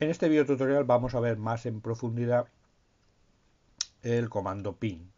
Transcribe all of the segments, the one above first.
En este video tutorial vamos a ver más en profundidad el comando pin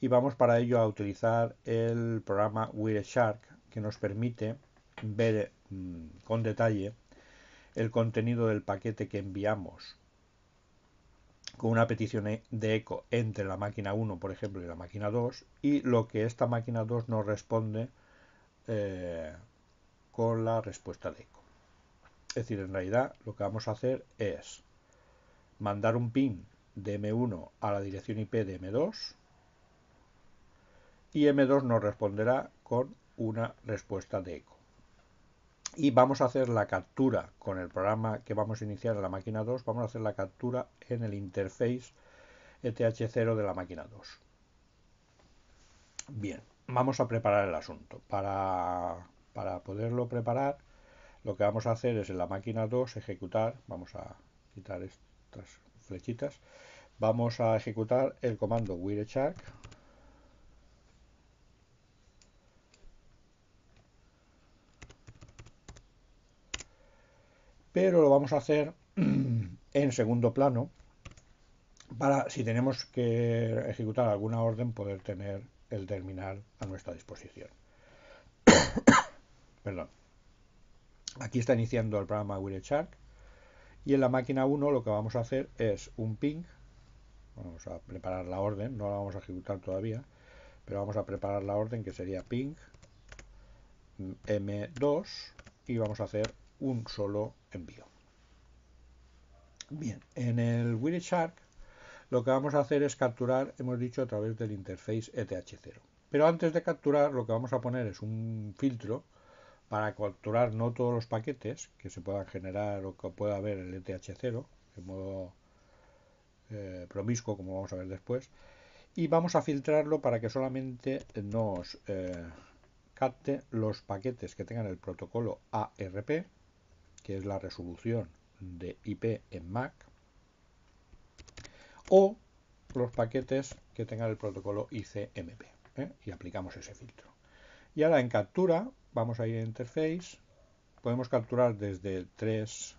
y vamos para ello a utilizar el programa Wireshark que nos permite ver mm, con detalle el contenido del paquete que enviamos con una petición e, de eco entre la máquina 1, por ejemplo, y la máquina 2, y lo que esta máquina 2 nos responde eh, con la respuesta de eco. Es decir, en realidad lo que vamos a hacer es mandar un pin de M1 a la dirección IP de M2 y M2 nos responderá con una respuesta de eco. Y vamos a hacer la captura con el programa que vamos a iniciar en la máquina 2, vamos a hacer la captura en el interface ETH0 de la máquina 2. Bien, vamos a preparar el asunto. Para, para poderlo preparar lo que vamos a hacer es en la máquina 2 ejecutar, vamos a quitar estas flechitas, vamos a ejecutar el comando wirechark. pero lo vamos a hacer en segundo plano para si tenemos que ejecutar alguna orden poder tener el terminal a nuestra disposición. Perdón. Aquí está iniciando el programa Shark Y en la máquina 1 lo que vamos a hacer es un ping. Vamos a preparar la orden, no la vamos a ejecutar todavía, pero vamos a preparar la orden que sería ping m2 y vamos a hacer un solo envío. Bien, en el Shark lo que vamos a hacer es capturar, hemos dicho, a través del interface ETH0. Pero antes de capturar lo que vamos a poner es un filtro para capturar no todos los paquetes que se puedan generar o que pueda haber en el ETH0 de modo eh, promiscuo como vamos a ver después y vamos a filtrarlo para que solamente nos eh, capte los paquetes que tengan el protocolo ARP que es la resolución de IP en MAC o los paquetes que tengan el protocolo ICMP ¿eh? y aplicamos ese filtro y ahora en captura, vamos a ir a interface, podemos capturar desde tres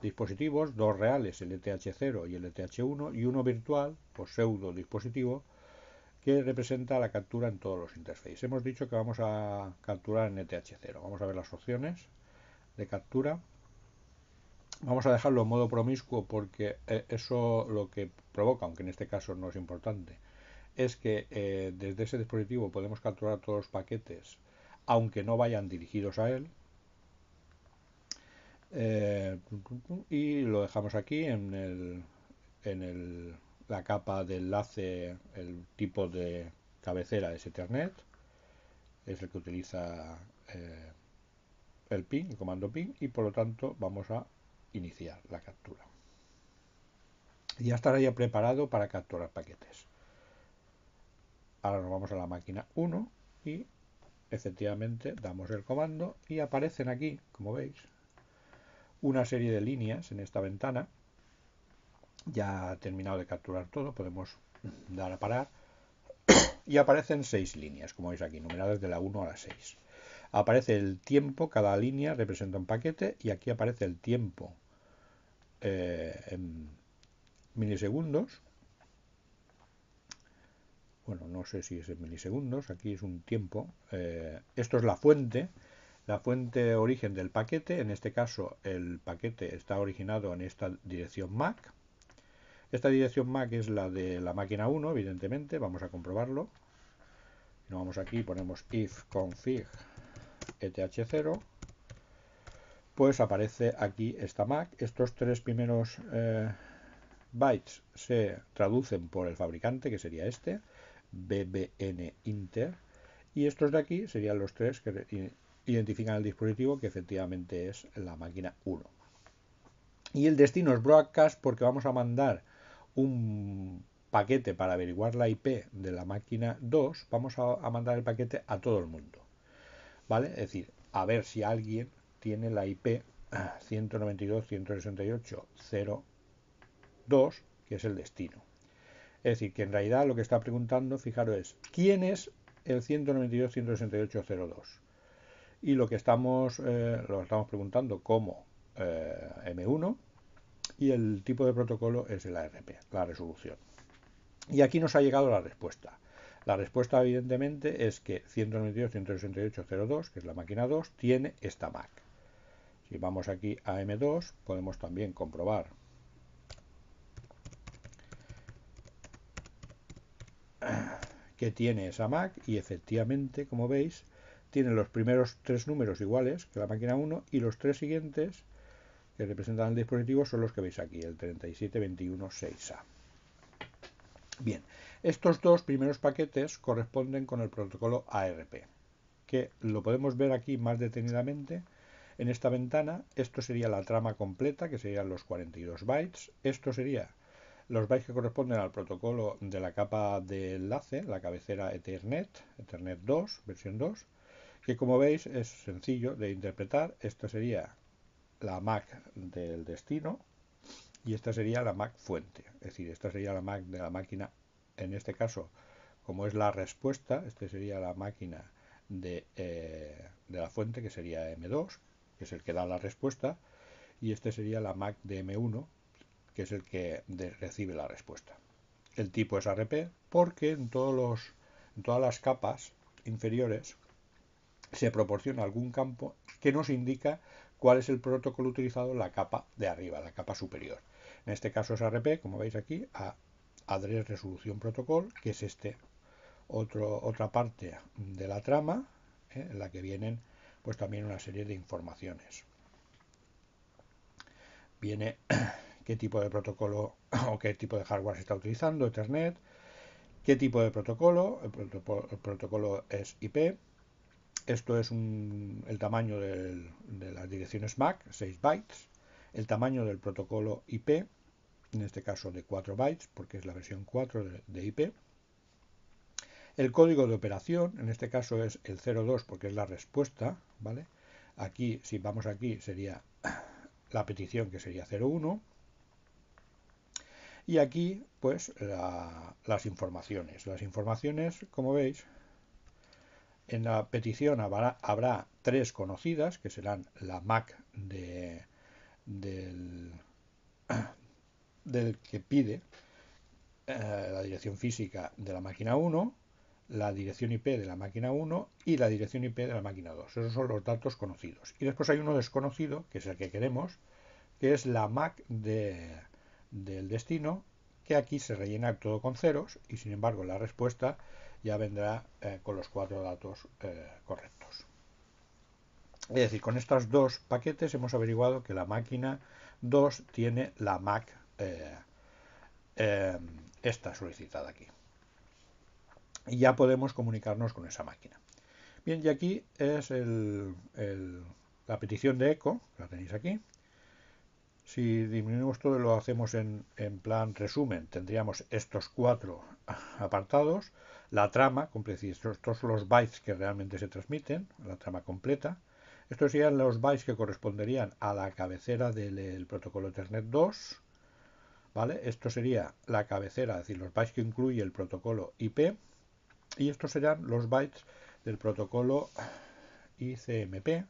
dispositivos, dos reales, el ETH0 y el ETH1, y uno virtual o pues pseudo dispositivo que representa la captura en todos los interfaces. Hemos dicho que vamos a capturar en ETH0. Vamos a ver las opciones de captura. Vamos a dejarlo en modo promiscuo porque eh, eso lo que provoca, aunque en este caso no es importante, es que eh, desde ese dispositivo podemos capturar todos los paquetes, aunque no vayan dirigidos a él. Eh, y lo dejamos aquí en, en la capa de enlace, el tipo de cabecera de Ethernet, es el que utiliza eh, el pin, el comando ping, y por lo tanto vamos a iniciar la captura. Ya estará ya preparado para capturar paquetes. Ahora nos vamos a la máquina 1 y efectivamente damos el comando y aparecen aquí, como veis, una serie de líneas en esta ventana. Ya ha terminado de capturar todo, podemos dar a parar. Y aparecen seis líneas, como veis aquí, numeradas de la 1 a la 6. Aparece el tiempo, cada línea representa un paquete y aquí aparece el tiempo eh, en milisegundos bueno, no sé si es en milisegundos, aquí es un tiempo. Eh, esto es la fuente, la fuente origen del paquete, en este caso el paquete está originado en esta dirección MAC. Esta dirección MAC es la de la máquina 1, evidentemente, vamos a comprobarlo. Nos vamos aquí, ponemos if config eth0, pues aparece aquí esta MAC. Estos tres primeros eh, bytes se traducen por el fabricante, que sería este. BBN Inter. Y estos de aquí serían los tres que identifican el dispositivo que efectivamente es la máquina 1. Y el destino es broadcast porque vamos a mandar un paquete para averiguar la IP de la máquina 2. Vamos a, mandar el paquete a todo el mundo. ¿Vale? Es decir, a ver si alguien tiene la IP 192.168.0.2, ah, que es el destino. Es decir, que en realidad lo que está preguntando, fijaros, es ¿quién es el 192.168.02? Y lo que estamos, eh, lo estamos preguntando como eh, M1 y el tipo de protocolo es el ARP, la resolución. Y aquí nos ha llegado la respuesta. La respuesta, evidentemente, es que 192.168.02, que es la máquina 2, tiene esta MAC. Si vamos aquí a M2, podemos también comprobar que tiene esa Mac y efectivamente, como veis, tiene los primeros tres números iguales que la máquina 1 y los tres siguientes que representan el dispositivo son los que veis aquí, el 37216A. Bien, estos dos primeros paquetes corresponden con el protocolo ARP, que lo podemos ver aquí más detenidamente. En esta ventana, esto sería la trama completa, que serían los 42 bytes. Esto sería los bytes que corresponden al protocolo de la capa de enlace, la cabecera Ethernet, Ethernet 2, versión 2, que como veis es sencillo de interpretar. Esta sería la MAC del destino y esta sería la MAC fuente, es decir, esta sería la MAC de la máquina, en este caso, como es la respuesta, esta sería la máquina de, eh, de la fuente, que sería M2, que es el que da la respuesta, y este sería la MAC de M1, que es el que recibe la respuesta. El tipo es RP, porque en, todos los, todas las capas inferiores se proporciona algún campo que nos indica cuál es el protocolo utilizado en la capa de arriba, la capa superior. En este caso es ARP, como veis aquí, a Address Resolution Protocol, que es este otro, otra parte de la trama, ¿eh? en la que vienen pues también una serie de informaciones. Viene qué tipo de protocolo o qué tipo de hardware se está utilizando, Ethernet, qué tipo de protocolo, el, protocolo, es IP, esto es el tamaño de las direcciones MAC, 6 bytes, el tamaño del protocolo IP, en este caso de 4 bytes, porque es la versión 4 de, IP, el código de operación, en este caso es el 02 porque es la respuesta, ¿vale? Aquí, si vamos aquí, sería la petición que sería 01, y aquí, pues, las informaciones. Las informaciones, como veis, en la petición habrá, tres conocidas, que serán la MAC de, del, que pide, eh, la dirección física de la máquina 1, la dirección IP de la máquina 1 y la dirección IP de la máquina 2. Esos son los datos conocidos. Y después hay uno desconocido, que es el que queremos, que es la MAC de, del destino, que aquí se rellena todo con ceros y sin embargo la respuesta ya vendrá eh, con los cuatro datos eh, correctos. Es decir, con estos dos paquetes hemos averiguado que la máquina 2 tiene la MAC eh, esta solicitada aquí. Y ya podemos comunicarnos con esa máquina. Bien, y aquí es el, la petición de eco, la tenéis aquí, si disminuimos todo y lo hacemos en, en plan resumen, tendríamos estos cuatro apartados, la trama, estos, estos son los bytes que realmente se transmiten, la trama completa, estos serían los bytes que corresponderían a la cabecera del protocolo Ethernet 2, ¿vale? Esto sería la cabecera, es decir, los bytes que incluye el protocolo IP, y estos serían los bytes del protocolo ICMP,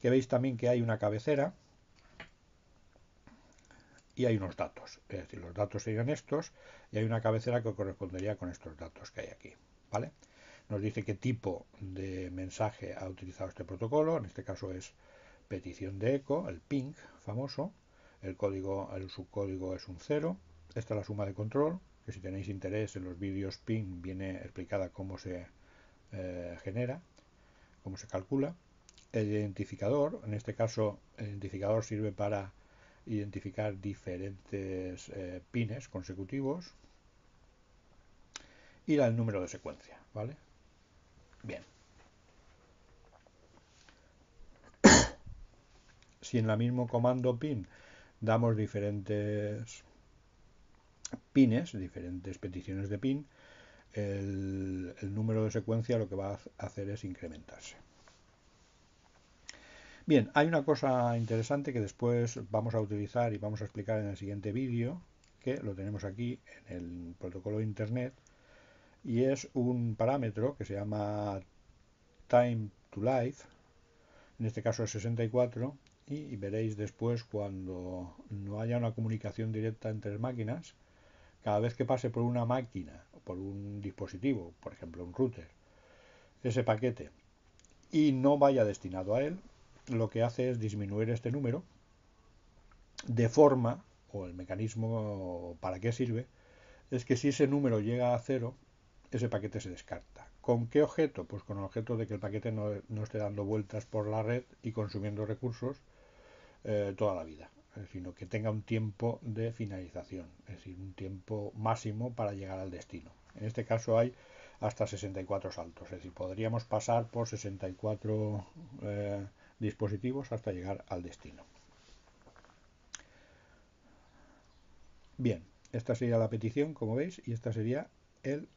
que veis también que hay una cabecera, y hay unos datos. Es decir, los datos serían estos y hay una cabecera que correspondería con estos datos que hay aquí. ¿Vale? Nos dice qué tipo de mensaje ha utilizado este protocolo. En este caso es petición de eco, el ping famoso. El código, el subcódigo es un 0. Esta es la suma de control, que si tenéis interés en los vídeos ping viene explicada cómo se eh, genera, cómo se calcula. El identificador, en este caso el identificador sirve para identificar diferentes eh, pines consecutivos y el número de secuencia, ¿vale? Bien. si en el mismo comando pin damos diferentes pines, diferentes peticiones de pin, el número de secuencia lo que va a hacer es incrementarse. Bien, hay una cosa interesante que después vamos a utilizar y vamos a explicar en el siguiente vídeo, que lo tenemos aquí en el protocolo Internet, y es un parámetro que se llama time to life, en este caso es 64, y veréis después cuando no haya una comunicación directa entre máquinas, cada vez que pase por una máquina o por un dispositivo, por ejemplo un router, ese paquete, y no vaya destinado a él, lo que hace es disminuir este número de forma, o el mecanismo para qué sirve, es que si ese número llega a cero, ese paquete se descarta. ¿Con qué objeto? Pues con el objeto de que el paquete no, no esté dando vueltas por la red y consumiendo recursos eh, toda la vida, eh, sino que tenga un tiempo de finalización, es decir, un tiempo máximo para llegar al destino. En este caso hay hasta 64 saltos, es decir, podríamos pasar por 64 eh, dispositivos hasta llegar al destino. Bien, esta sería la petición, como veis, y esta sería el,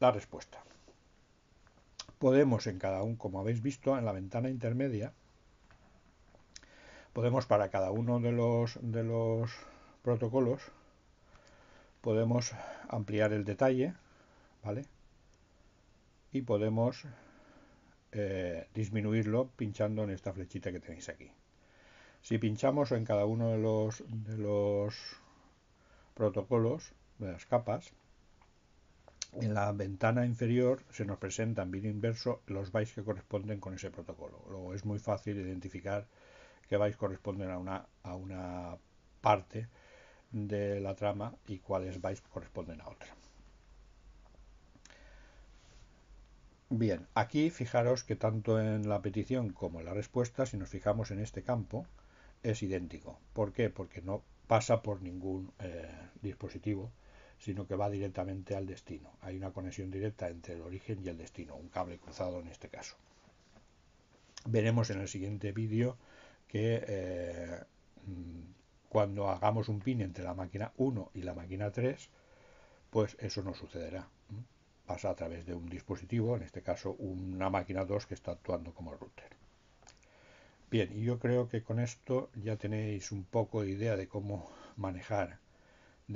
la respuesta. Podemos en cada uno, como habéis visto, en la ventana intermedia, podemos para cada uno de los, de los protocolos, podemos ampliar el detalle, ¿vale? Y podemos eh, disminuirlo pinchando en esta flechita que tenéis aquí. Si pinchamos en cada uno de los, protocolos, de las capas, en la ventana inferior se nos presentan bien inverso los bytes que corresponden con ese protocolo. Luego es muy fácil identificar qué bytes corresponden a una, a una parte de la trama y cuáles bytes corresponden a otra. Bien, aquí fijaros que tanto en la petición como en la respuesta, si nos fijamos en este campo, es idéntico. ¿Por qué? Porque no pasa por ningún eh, dispositivo, sino que va directamente al destino. Hay una conexión directa entre el origen y el destino, un cable cruzado en este caso. Veremos en el siguiente vídeo que eh, mm, cuando hagamos un pin entre la máquina 1 y la máquina 3, pues eso no sucederá pasa a través de un dispositivo, en este caso una máquina 2 que está actuando como router. Bien, y yo creo que con esto ya tenéis un poco de idea de cómo manejar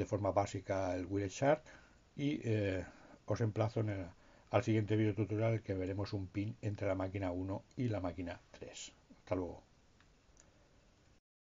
de forma básica el Shark y eh, os emplazo en el, al siguiente video tutorial que veremos un pin entre la máquina 1 y la máquina 3. Hasta luego.